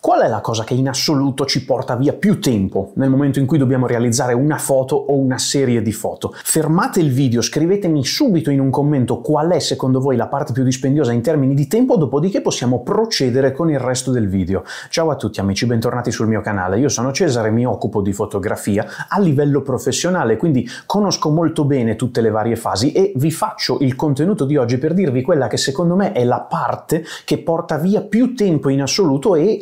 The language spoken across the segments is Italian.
Qual è la cosa che in assoluto ci porta via più tempo nel momento in cui dobbiamo realizzare una foto o una serie di foto? Fermate il video, scrivetemi subito in un commento qual è secondo voi la parte più dispendiosa in termini di tempo, dopodiché possiamo procedere con il resto del video. Ciao a tutti amici, bentornati sul mio canale. Io sono Cesare, mi occupo di fotografia a livello professionale, quindi conosco molto bene tutte le varie fasi e vi faccio il contenuto di oggi per dirvi quella che secondo me è la parte che porta via più tempo in assoluto e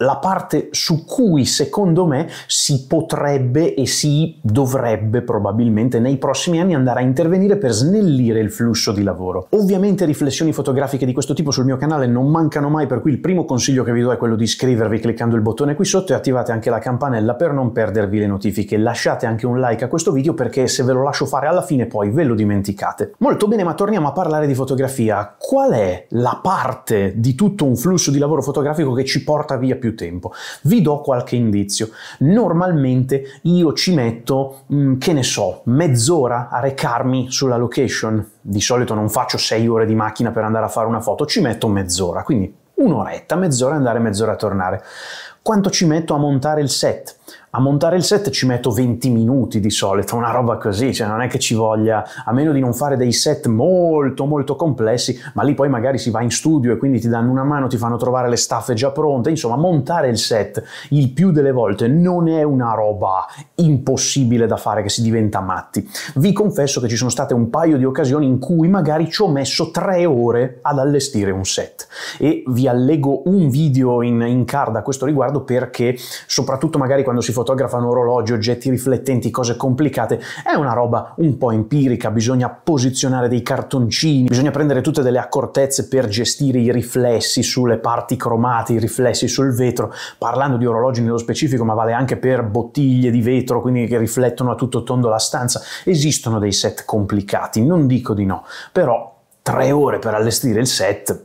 la parte su cui secondo me si potrebbe e si dovrebbe probabilmente nei prossimi anni andare a intervenire per snellire il flusso di lavoro. Ovviamente riflessioni fotografiche di questo tipo sul mio canale non mancano mai, per cui il primo consiglio che vi do è quello di iscrivervi cliccando il bottone qui sotto e attivate anche la campanella per non perdervi le notifiche. Lasciate anche un like a questo video perché se ve lo lascio fare alla fine poi ve lo dimenticate. Molto bene, ma torniamo a parlare di fotografia. Qual è la parte di tutto un flusso di lavoro fotografico che ci porta via più più tempo. Vi do qualche indizio. Normalmente io ci metto, mh, mm, che ne so, mezz'ora a recarmi sulla location. Di solito non faccio sei ore di macchina per andare a fare una foto, ci metto mezz'ora, quindi un'oretta, mezz'ora andare, mezz'ora tornare. Quanto ci metto a montare il set? A montare il set ci metto 20 minuti di solito, una roba così, cioè non è che ci voglia, a meno di non fare dei set molto molto complessi, ma lì poi magari si va in studio e quindi ti danno una mano, ti fanno trovare le staffe già pronte, insomma montare il set il più delle volte non è una roba impossibile da fare che si diventa matti. Vi confesso che ci sono state un paio di occasioni in cui magari ci ho messo tre ore ad allestire un set e vi allego un video in, in card a questo riguardo perché soprattutto magari quando si fa fotografano orologi, oggetti riflettenti, cose complicate, è una roba un po' empirica, bisogna posizionare dei cartoncini, bisogna prendere tutte delle accortezze per gestire i riflessi sulle parti cromate, i riflessi sul vetro, parlando di orologi nello specifico, ma vale anche per bottiglie di vetro, quindi che riflettono a tutto tondo la stanza, esistono dei set complicati, non dico di no, però tre ore per allestire il set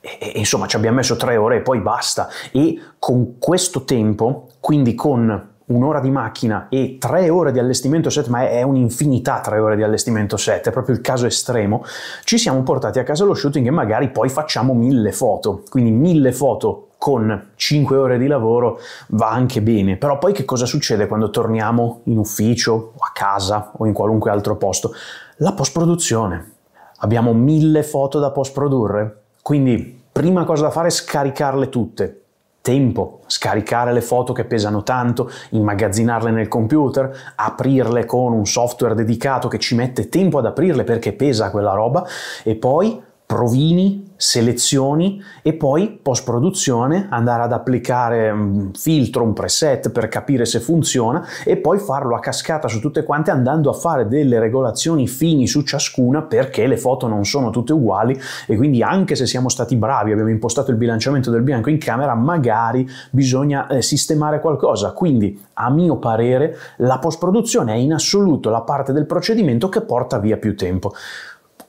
e, insomma ci abbiamo messo tre ore e poi basta e con questo tempo quindi con un'ora di macchina e tre ore di allestimento set, ma è un'infinità tre ore di allestimento set, è proprio il caso estremo, ci siamo portati a casa lo shooting e magari poi facciamo mille foto, quindi mille foto con 5 ore di lavoro va anche bene, però poi che cosa succede quando torniamo in ufficio o a casa o in qualunque altro posto? La post produzione. Abbiamo mille foto da post produrre, quindi prima cosa da fare è scaricarle tutte, tempo, scaricare le foto che pesano tanto, immagazzinarle nel computer, aprirle con un software dedicato che ci mette tempo ad aprirle perché pesa quella roba e poi provini selezioni e poi post produzione andare ad applicare un filtro, un preset per capire se funziona e poi farlo a cascata su tutte quante andando a fare delle regolazioni fini su ciascuna perché le foto non sono tutte uguali e quindi anche se siamo stati bravi, abbiamo impostato il bilanciamento del bianco in camera, magari bisogna eh, sistemare qualcosa. Quindi a mio parere la post produzione è in assoluto la parte del procedimento che porta via più tempo.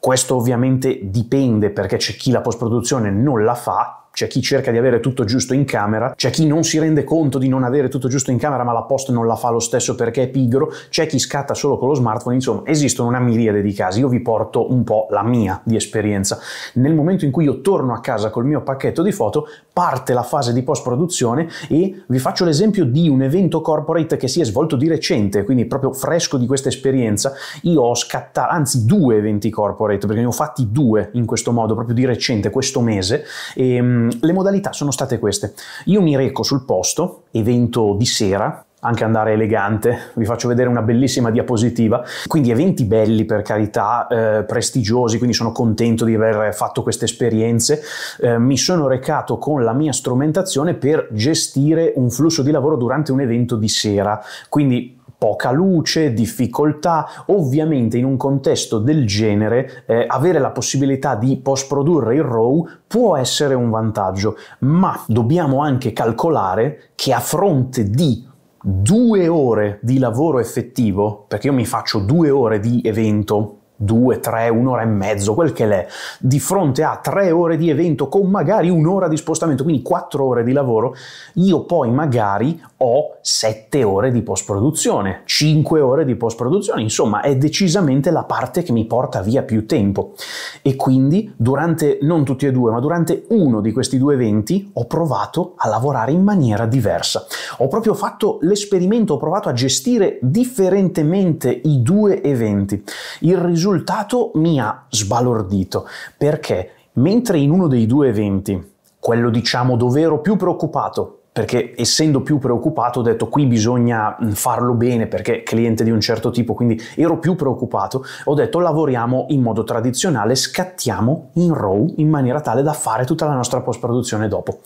Questo ovviamente dipende perché c'è chi la post-produzione non la fa c'è chi cerca di avere tutto giusto in camera, c'è chi non si rende conto di non avere tutto giusto in camera ma la post non la fa lo stesso perché è pigro, c'è chi scatta solo con lo smartphone, insomma esistono una miriade di casi, io vi porto un po' la mia di esperienza. Nel momento in cui io torno a casa col mio pacchetto di foto, parte la fase di post produzione e vi faccio l'esempio di un evento corporate che si è svolto di recente, quindi proprio fresco di questa esperienza, io ho scattato, anzi due eventi corporate, perché ne ho fatti due in questo modo, proprio di recente, questo mese, e ehm, Ehm, le modalità sono state queste. Io mi reco sul posto, evento di sera, anche andare elegante, vi faccio vedere una bellissima diapositiva. Quindi eventi belli per carità, eh, prestigiosi, quindi sono contento di aver fatto queste esperienze. Eh, mi sono recato con la mia strumentazione per gestire un flusso di lavoro durante un evento di sera, quindi poca luce, difficoltà, ovviamente in un contesto del genere eh, avere la possibilità di post produrre il RAW può essere un vantaggio, ma dobbiamo anche calcolare che a fronte di due ore di lavoro effettivo, perché io mi faccio due ore di evento due, tre, un'ora e mezzo, quel che l'è, di fronte a tre ore di evento con magari un'ora di spostamento, quindi quattro ore di lavoro, io poi magari ho sette ore di post-produzione, cinque ore di post-produzione, insomma è decisamente la parte che mi porta via più tempo. E quindi durante, non tutti e due, ma durante uno di questi due eventi ho provato a lavorare in maniera diversa. Ho proprio fatto l'esperimento, ho provato a gestire differentemente i due eventi. Il risultato risultato mi ha sbalordito, perché mentre in uno dei due eventi, quello diciamo dove ero più preoccupato, perché essendo più preoccupato ho detto qui bisogna mm, farlo bene perché cliente di un certo tipo, quindi ero più preoccupato, ho detto lavoriamo in modo tradizionale, scattiamo in RAW in maniera tale da fare tutta la nostra post produzione dopo.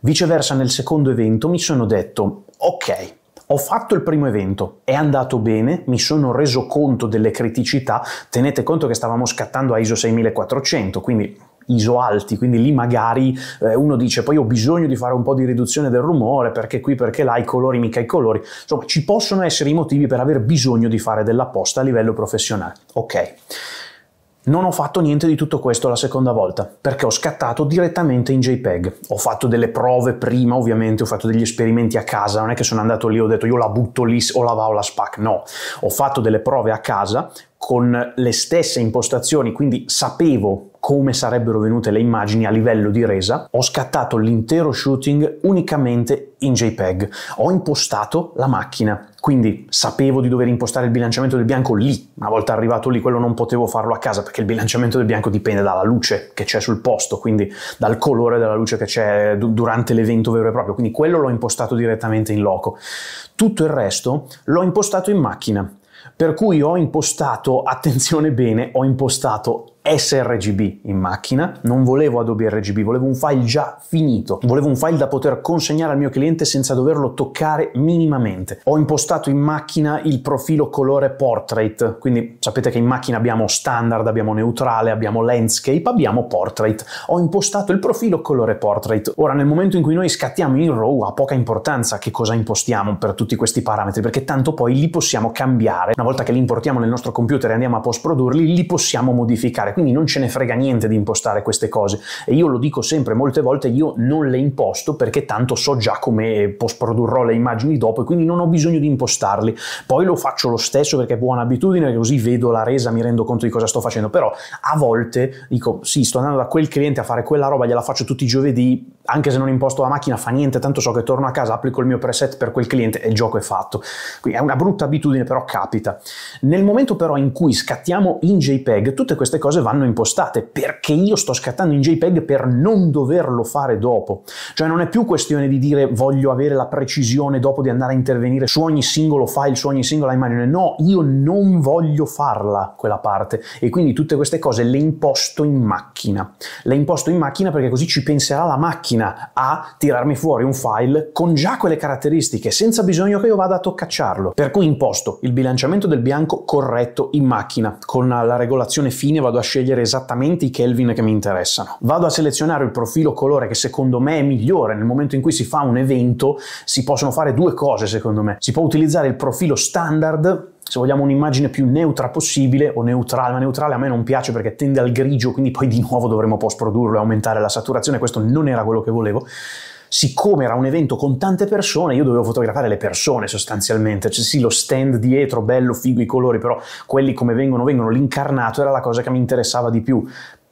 Viceversa nel secondo evento mi sono detto ok, ho fatto il primo evento, è andato bene, mi sono reso conto delle criticità, tenete conto che stavamo scattando a ISO 6400, quindi ISO alti, quindi lì magari eh, uno dice poi ho bisogno di fare un po' di riduzione del rumore perché qui perché là i colori mica i colori, insomma ci possono essere i motivi per aver bisogno di fare della posta a livello professionale. Ok. Non ho fatto niente di tutto questo la seconda volta, perché ho scattato direttamente in JPEG. Ho fatto delle prove prima, ovviamente, ho fatto degli esperimenti a casa, non è che sono andato lì e ho detto io la butto lì o la va o la SPAC, no. Ho fatto delle prove a casa, con le stesse impostazioni, quindi sapevo come sarebbero venute le immagini a livello di resa, ho scattato l'intero shooting unicamente in JPEG. Ho impostato la macchina, quindi sapevo di dover impostare il bilanciamento del bianco lì. Una volta arrivato lì, quello non potevo farlo a casa perché il bilanciamento del bianco dipende dalla luce che c'è sul posto, quindi dal colore della luce che c'è durante l'evento vero e proprio. Quindi quello l'ho impostato direttamente in loco. Tutto il resto l'ho impostato in macchina per cui ho impostato, attenzione bene, ho impostato sRGB in macchina, non volevo Adobe RGB, volevo un file già finito, volevo un file da poter consegnare al mio cliente senza doverlo toccare minimamente. Ho impostato in macchina il profilo colore portrait, quindi sapete che in macchina abbiamo standard, abbiamo neutrale, abbiamo landscape, abbiamo portrait. Ho impostato il profilo colore portrait. Ora nel momento in cui noi scattiamo in RAW ha poca importanza che cosa impostiamo per tutti questi parametri, perché tanto poi li possiamo cambiare. Una volta che li importiamo nel nostro computer e andiamo a post produrli, li possiamo modificare impostare, quindi non ce ne frega niente di impostare queste cose. E io lo dico sempre, molte volte io non le imposto perché tanto so già come post le immagini dopo e quindi non ho bisogno di impostarli. Poi lo faccio lo stesso perché è buona abitudine, così vedo la resa, mi rendo conto di cosa sto facendo, però a volte dico sì, sto andando da quel cliente a fare quella roba, gliela faccio tutti i giovedì, anche se non imposto la macchina fa niente, tanto so che torno a casa, applico il mio preset per quel cliente e il gioco è fatto. Quindi è una brutta abitudine, però capita. Nel momento però in cui scattiamo in JPEG, tutte queste cose vanno impostate, perché io sto scattando in JPEG per non doverlo fare dopo. Cioè non è più questione di dire voglio avere la precisione dopo di andare a intervenire su ogni singolo file, su ogni singola immagine. No, io non voglio farla quella parte e quindi tutte queste cose le imposto in macchina. Le imposto in macchina perché così ci penserà la macchina macchina a tirarmi fuori un file con già quelle caratteristiche, senza bisogno che io vada a toccacciarlo. Per cui imposto il bilanciamento del bianco corretto in macchina. Con la regolazione fine vado a scegliere esattamente i Kelvin che mi interessano. Vado a selezionare il profilo colore che secondo me è migliore. Nel momento in cui si fa un evento si possono fare due cose secondo me. Si può utilizzare il profilo standard se vogliamo un'immagine più neutra possibile o neutrale, ma neutrale a me non piace perché tende al grigio, quindi poi di nuovo dovremo post produrlo e aumentare la saturazione, questo non era quello che volevo. Siccome era un evento con tante persone, io dovevo fotografare le persone sostanzialmente, cioè sì lo stand dietro, bello, figo i colori, però quelli come vengono, vengono, l'incarnato era la cosa che mi interessava di più.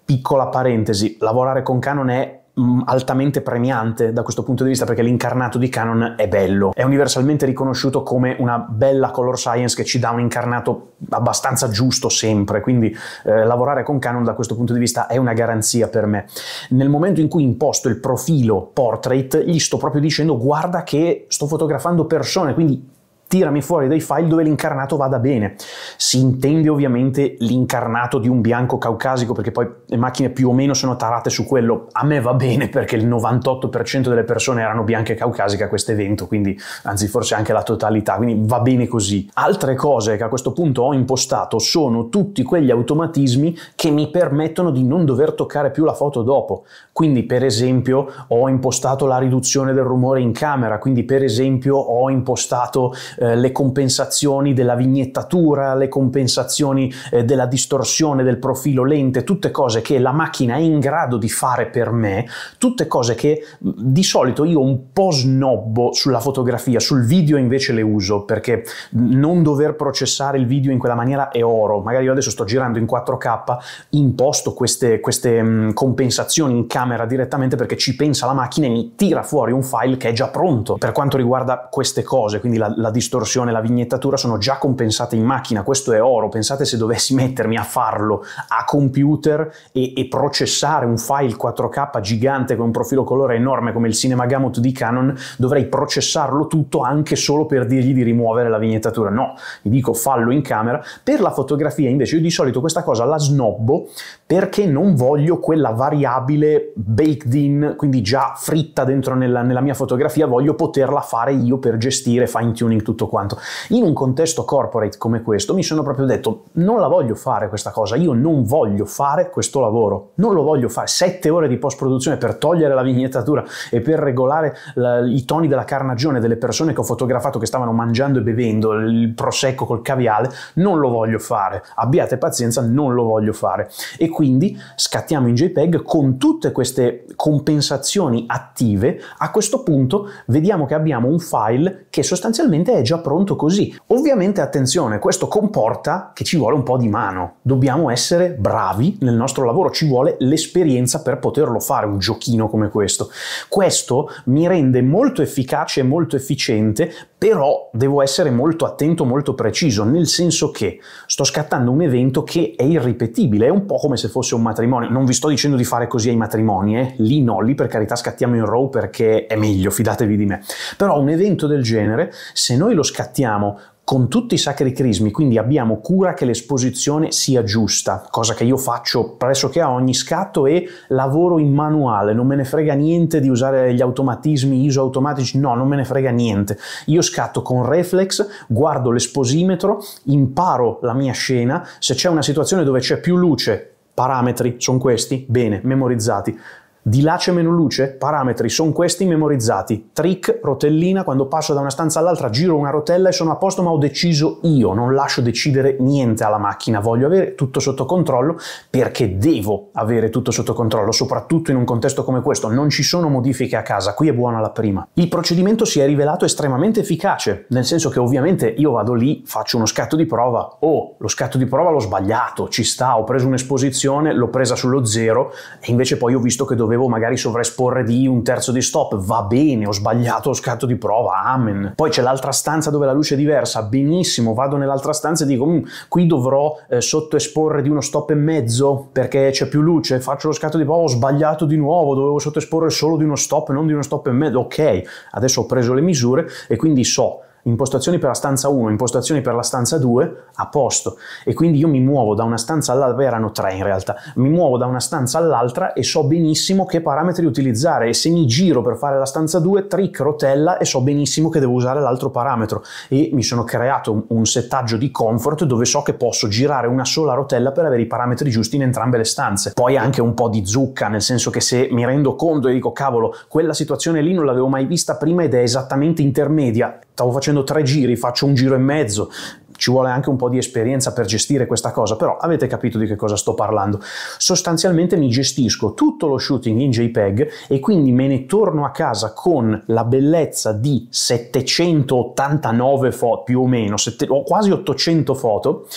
Piccola parentesi, lavorare con Canon è Mm, altamente premiante da questo punto di vista perché l'incarnato di Canon è bello, è universalmente riconosciuto come una bella color science che ci dà un incarnato abbastanza giusto sempre, quindi eh, lavorare con Canon da questo punto di vista è una garanzia per me. Nel momento in cui imposto il profilo portrait, gli sto proprio dicendo guarda che sto fotografando persone, quindi tirami fuori dei file dove l'incarnato vada bene. Si intende ovviamente l'incarnato di un bianco caucasico, perché poi le macchine più o meno sono tarate su quello. A me va bene perché il 98% delle persone erano bianche caucasiche a questo evento, quindi anzi forse anche la totalità, quindi va bene così. Altre cose che a questo punto ho impostato sono tutti quegli automatismi che mi permettono di non dover toccare più la foto dopo. Quindi per esempio ho impostato la riduzione del rumore in camera, quindi per esempio ho impostato eh, le compensazioni della vignettatura, le compensazioni eh, della distorsione del profilo lente, tutte cose che la macchina è in grado di fare per me, tutte cose che di solito io un po' snobbo sulla fotografia, sul video invece le uso perché non dover processare il video in quella maniera è oro. Magari io adesso sto girando in 4K, imposto queste, queste mh, compensazioni in camera direttamente perché ci pensa la macchina e mi tira fuori un file che è già pronto. Per quanto riguarda queste cose, quindi la, la distorsione distorsione, la vignettatura sono già compensate in macchina, questo è oro, pensate se dovessi mettermi a farlo a computer e, e processare un file 4K gigante con un profilo colore enorme come il Cinema Gamut di Canon, dovrei processarlo tutto anche solo per dirgli di rimuovere la vignettatura, no, gli dico fallo in camera, per la fotografia invece io di solito questa cosa la snobbo perché non voglio quella variabile baked in, quindi già fritta dentro nella, nella mia fotografia, voglio poterla fare io per gestire fine tuning tutto tutto quanto. In un contesto corporate come questo mi sono proprio detto non la voglio fare questa cosa, io non voglio fare questo lavoro, non lo voglio fare. Sette ore di post produzione per togliere la vignettatura e per regolare la, i toni della carnagione delle persone che ho fotografato che stavano mangiando e bevendo il prosecco col caviale, non lo voglio fare. Abbiate pazienza, non lo voglio fare. E quindi scattiamo in JPEG con tutte queste compensazioni attive. A questo punto vediamo che abbiamo un file che sostanzialmente è già pronto così. Ovviamente attenzione, questo comporta che ci vuole un po' di mano. Dobbiamo essere bravi nel nostro lavoro, ci vuole l'esperienza per poterlo fare, un giochino come questo. Questo mi rende molto efficace e molto efficiente però devo essere molto attento, molto preciso, nel senso che sto scattando un evento che è irripetibile, è un po' come se fosse un matrimonio. Non vi sto dicendo di fare così ai matrimoni, eh? lì no, lì per carità scattiamo in row perché è meglio, fidatevi di me. Però un evento del genere, se noi lo scattiamo con tutti i sacri crismi, quindi abbiamo cura che l'esposizione sia giusta, cosa che io faccio pressoché a ogni scatto e lavoro in manuale, non me ne frega niente di usare gli automatismi ISO automatici, no, non me ne frega niente. Io scatto con reflex, guardo l'esposimetro, imparo la mia scena, se c'è una situazione dove c'è più luce, parametri sono questi, bene, memorizzati. Di lace meno luce? Parametri, sono questi memorizzati. Trick, rotellina, quando passo da una stanza all'altra giro una rotella e sono a posto ma ho deciso io, non lascio decidere niente alla macchina, voglio avere tutto sotto controllo perché devo avere tutto sotto controllo, soprattutto in un contesto come questo, non ci sono modifiche a casa, qui è buona la prima. Il procedimento si è rivelato estremamente efficace, nel senso che ovviamente io vado lì, faccio uno scatto di prova, oh, lo scatto di prova l'ho sbagliato, ci sta, ho preso un'esposizione, l'ho presa sullo zero e invece poi ho visto che dovevo dovevo magari sovraesporre di un terzo di stop, va bene, ho sbagliato lo scatto di prova, amen. Poi c'è l'altra stanza dove la luce è diversa, benissimo, vado nell'altra stanza e dico, mm, qui dovrò eh, sottoesporre di uno stop e mezzo perché c'è più luce, faccio lo scatto di prova, ho sbagliato di nuovo, dovevo sottoesporre solo di uno stop e non di uno stop e mezzo, ok, adesso ho preso le misure e quindi so impostazioni per la stanza 1, impostazioni per la stanza 2, a posto. E quindi io mi muovo da una stanza all'altra, erano tre in realtà, mi muovo da una stanza all'altra e so benissimo che parametri utilizzare e se mi giro per fare la stanza 2, trick, rotella e so benissimo che devo usare l'altro parametro. E mi sono creato un settaggio di comfort dove so che posso girare una sola rotella per avere i parametri giusti in entrambe le stanze. Poi anche un po' di zucca, nel senso che se mi rendo conto e dico cavolo, quella situazione lì non l'avevo mai vista prima ed è esattamente intermedia, stavo facendo tre giri, faccio un giro e mezzo, ci vuole anche un po' di esperienza per gestire questa cosa, però avete capito di che cosa sto parlando. Sostanzialmente mi gestisco tutto lo shooting in JPEG e quindi me ne torno a casa con la bellezza di 789 foto, più o meno, sette, o quasi 800 foto,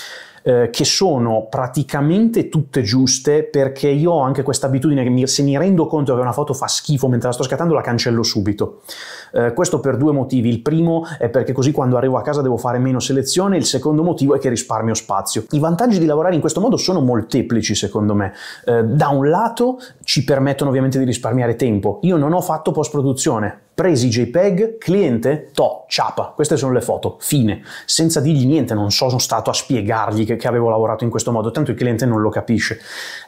eh, che sono praticamente tutte giuste perché io ho anche questa abitudine che mi, se mi rendo conto che una foto fa schifo mentre la sto scattando la cancello subito. Eh, questo per due motivi. Il primo è perché così quando arrivo a casa devo fare meno selezione, il secondo motivo è che risparmio spazio. I vantaggi di lavorare in questo modo sono molteplici secondo me. Eh, da un lato ci permettono ovviamente di risparmiare tempo. Io non ho fatto post produzione, presi JPEG, cliente, to, ciapa. Queste sono le foto, fine. Senza dirgli niente, non sono stato a spiegargli che, che, avevo lavorato in questo modo, tanto il cliente non lo capisce.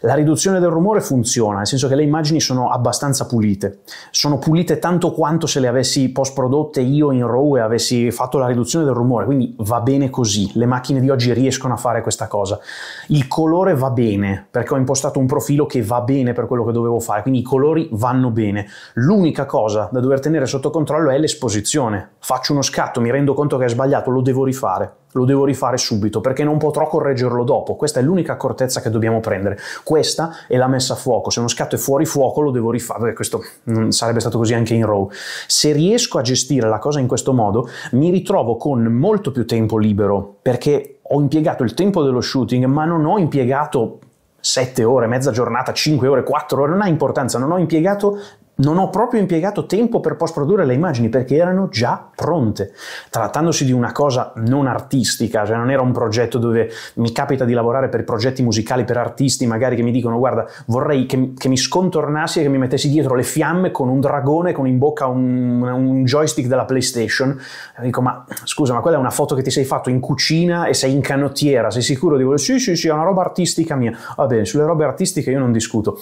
La riduzione del rumore funziona, nel senso che le immagini sono abbastanza pulite. Sono pulite tanto quanto se le avessi post-prodotte io in RAW e avessi fatto la riduzione del rumore, quindi va bene così. Le macchine di oggi riescono a fare questa cosa. Il colore va bene, perché ho impostato un profilo che va bene per quello che dovevo fare, quindi i colori vanno bene. L'unica cosa da dover tenere tenere sotto controllo è l'esposizione. Faccio uno scatto, mi rendo conto che è sbagliato, lo devo rifare. Lo devo rifare subito perché non potrò correggerlo dopo. Questa è l'unica accortezza che dobbiamo prendere. Questa è la messa a fuoco. Se uno scatto è fuori fuoco, lo devo rifare. Questo sarebbe stato così anche in row. Se riesco a gestire la cosa in questo modo, mi ritrovo con molto più tempo libero perché ho impiegato il tempo dello shooting, ma non ho impiegato 7 ore, mezza giornata, 5 ore, 4 ore, non ha importanza, non ho impiegato non ho proprio impiegato tempo per post-produrre le immagini perché erano già pronte. Trattandosi di una cosa non artistica, cioè non era un progetto dove mi capita di lavorare per progetti musicali per artisti magari che mi dicono guarda vorrei che, che mi scontornassi e che mi mettessi dietro le fiamme con un dragone con in bocca un, un joystick della PlayStation. E dico ma scusa ma quella è una foto che ti sei fatto in cucina e sei in canottiera, sei sicuro? Dico sì sì sì è una roba artistica mia. Va bene, sulle robe artistiche io non discuto.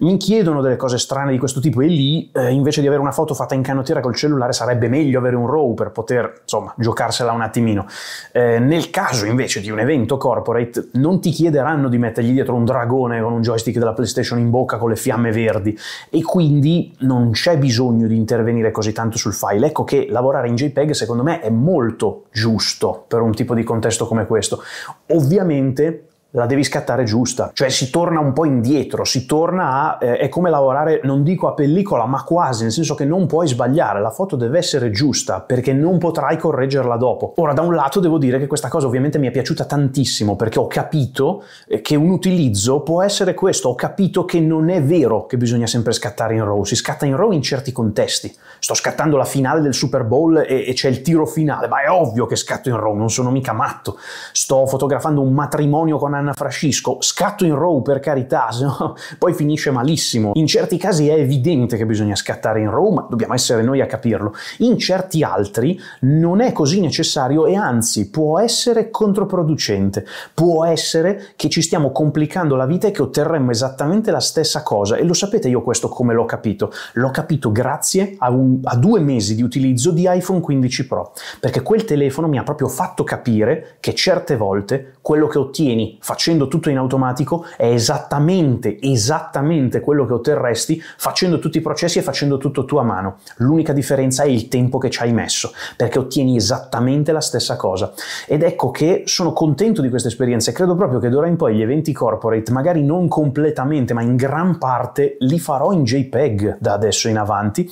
Mi chiedono delle cose strane di questo tipo e lì eh, invece di avere una foto fatta in canottiera col cellulare sarebbe meglio avere un RAW per poter insomma giocarsela un attimino. Eh, nel caso invece di un evento corporate non ti chiederanno di mettergli dietro un dragone con un joystick della PlayStation in bocca con le fiamme verdi e quindi non c'è bisogno di intervenire così tanto sul file. Ecco che lavorare in JPEG secondo me è molto giusto per un tipo di contesto come questo. Ovviamente la devi scattare giusta, cioè si torna un po' indietro, si torna a, eh, è come lavorare, non dico a pellicola, ma quasi, nel senso che non puoi sbagliare, la foto deve essere giusta perché non potrai correggerla dopo. Ora, da un lato devo dire che questa cosa ovviamente mi è piaciuta tantissimo perché ho capito eh, che un utilizzo può essere questo, ho capito che non è vero che bisogna sempre scattare in row, si scatta in row in certi contesti. Sto scattando la finale del Super Bowl e, e c'è il tiro finale, ma è ovvio che scatto in row, non sono mica matto. Sto fotografando un matrimonio con Anna Frascisco, scatto in row per carità, no poi finisce malissimo. In certi casi è evidente che bisogna scattare in row, ma dobbiamo essere noi a capirlo. In certi altri non è così necessario e anzi può essere controproducente. Può essere che ci stiamo complicando la vita e che otterremmo esattamente la stessa cosa. E lo sapete io questo come l'ho capito? L'ho capito grazie a, un, a due mesi di utilizzo di iPhone 15 Pro, perché quel telefono mi ha proprio fatto capire che certe volte quello che ottieni facendo facendo tutto in automatico è esattamente, esattamente quello che otterresti facendo tutti i processi e facendo tutto tu a mano. L'unica differenza è il tempo che ci hai messo, perché ottieni esattamente la stessa cosa. Ed ecco che sono contento di questa esperienza e credo proprio che d'ora in poi gli eventi corporate, magari non completamente, ma in gran parte li farò in JPEG da adesso in avanti.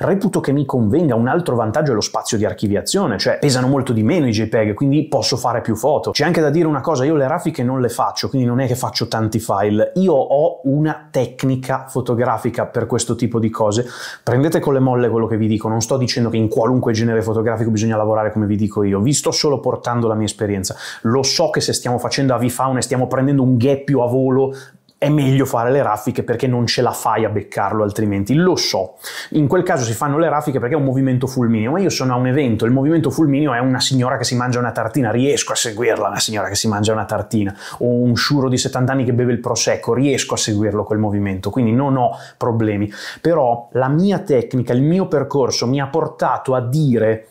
Reputo che mi convenga un altro vantaggio è lo spazio di archiviazione, cioè pesano molto di meno i JPEG, quindi posso fare più foto. C'è anche da dire una cosa, io le raffiche non non le faccio, quindi non è che faccio tanti file. Io ho una tecnica fotografica per questo tipo di cose. Prendete con le molle quello che vi dico, non sto dicendo che in qualunque genere fotografico bisogna lavorare come vi dico io, vi sto solo portando la mia esperienza. Lo so che se stiamo facendo a Avifauna stiamo prendendo un gheppio a volo è meglio fare le raffiche perché non ce la fai a beccarlo altrimenti. Lo so, in quel caso si fanno le raffiche perché è un movimento fulmineo, ma io sono a un evento, il movimento fulmineo è una signora che si mangia una tartina, riesco a seguirla una signora che si mangia una tartina, o un sciuro di 70 anni che beve il prosecco, riesco a seguirlo quel movimento, quindi non ho problemi. Però la mia tecnica, il mio percorso mi ha portato a dire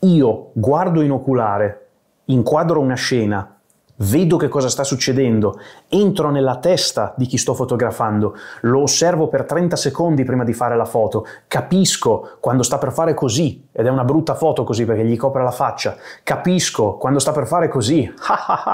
io guardo in oculare, inquadro una scena, vedo che cosa sta succedendo, entro nella testa di chi sto fotografando, lo osservo per 30 secondi prima di fare la foto, capisco quando sta per fare così, ed è una brutta foto così perché gli copre la faccia. Capisco quando sta per fare così,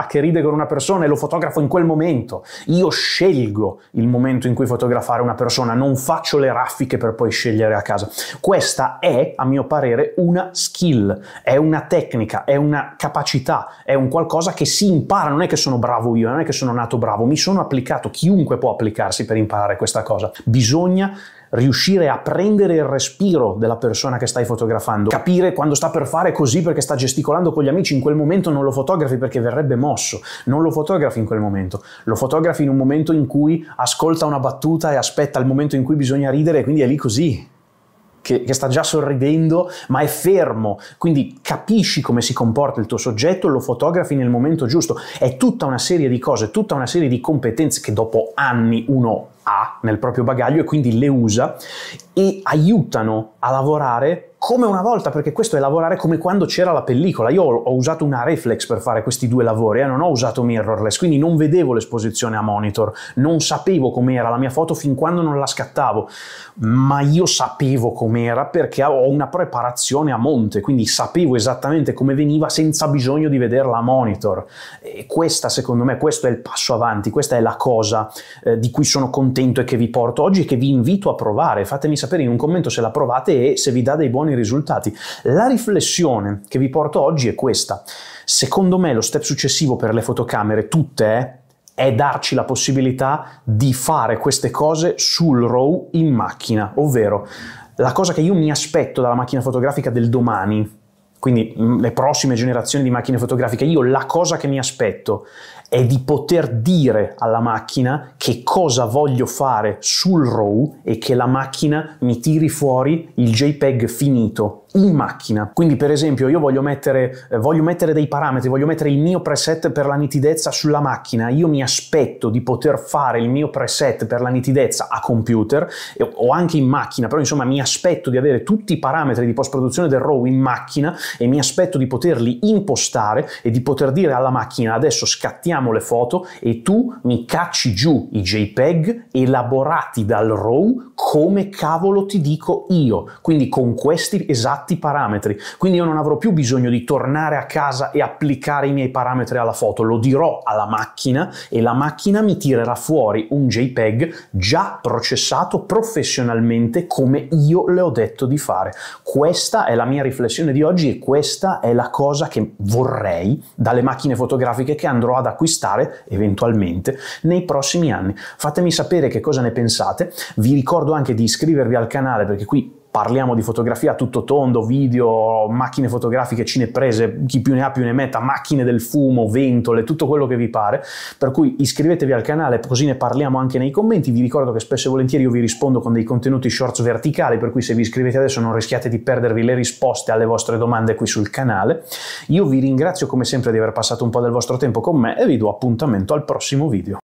che ride con una persona e lo fotografo in quel momento. Io scelgo il momento in cui fotografare una persona, non faccio le raffiche per poi scegliere a casa. Questa è, a mio parere, una skill, è una tecnica, è una capacità, è un qualcosa che si impara, non è che sono bravo io, non è che sono nato bravo, mi sono applicato, chiunque può applicarsi per imparare questa cosa. Bisogna riuscire a prendere il respiro della persona che stai fotografando, capire quando sta per fare così perché sta gesticolando con gli amici, in quel momento non lo fotografi perché verrebbe mosso, non lo fotografi in quel momento, lo fotografi in un momento in cui ascolta una battuta e aspetta il momento in cui bisogna ridere e quindi è lì così, che, che, sta già sorridendo, ma è fermo. Quindi capisci come si comporta il tuo soggetto, lo fotografi nel momento giusto. È tutta una serie di cose, tutta una serie di competenze che dopo anni uno ha nel proprio bagaglio e quindi le usa e aiutano a lavorare come una volta, perché questo è lavorare come quando c'era la pellicola. Io ho usato una reflex per fare questi due lavori, eh, non ho usato mirrorless, quindi non vedevo l'esposizione a monitor, non sapevo com'era la mia foto fin quando non la scattavo, ma io sapevo com'era perché ho una preparazione a monte, quindi sapevo esattamente come veniva senza bisogno di vederla a monitor. E questa, secondo me, questo è il passo avanti, questa è la cosa eh, di cui sono contento e che vi porto oggi e che vi invito a provare. Fatemi sapere in un commento se la provate e se vi dà dei buoni buoni risultati. La riflessione che vi porto oggi è questa. Secondo me lo step successivo per le fotocamere, tutte, eh, è darci la possibilità di fare queste cose sul RAW in macchina, ovvero la cosa che io mi aspetto dalla macchina fotografica del domani quindi mm, le prossime generazioni di macchine fotografiche, io la cosa che mi aspetto è di poter dire alla macchina che cosa voglio fare sul RAW e che la macchina mi tiri fuori il JPEG finito in macchina. Quindi per esempio io voglio mettere, eh, voglio mettere dei parametri, voglio mettere il mio preset per la nitidezza sulla macchina, io mi aspetto di poter fare il mio preset per la nitidezza a computer o anche in macchina, però insomma mi aspetto di avere tutti i parametri di post produzione del RAW in macchina e mi aspetto di poterli impostare e di poter dire alla macchina adesso scattiamo le foto e tu mi cacci giù i JPEG elaborati dal RAW come cavolo ti dico io, quindi con questi esatti esatti parametri. Quindi io non avrò più bisogno di tornare a casa e applicare i miei parametri alla foto, lo dirò alla macchina e la macchina mi tirerà fuori un JPEG già processato professionalmente come io le ho detto di fare. Questa è la mia riflessione di oggi e questa è la cosa che vorrei dalle macchine fotografiche che andrò ad acquistare eventualmente nei prossimi anni. Fatemi sapere che cosa ne pensate. Vi ricordo anche di iscrivervi al canale perché qui parliamo di fotografia tutto tondo, video, macchine fotografiche cineprese, chi più ne ha più ne metta, macchine del fumo, ventole, tutto quello che vi pare. Per cui iscrivetevi al canale, così ne parliamo anche nei commenti. Vi ricordo che spesso e volentieri io vi rispondo con dei contenuti shorts verticali, per cui se vi iscrivete adesso non rischiate di perdervi le risposte alle vostre domande qui sul canale. Io vi ringrazio come sempre di aver passato un po' del vostro tempo con me e vi do appuntamento al prossimo video.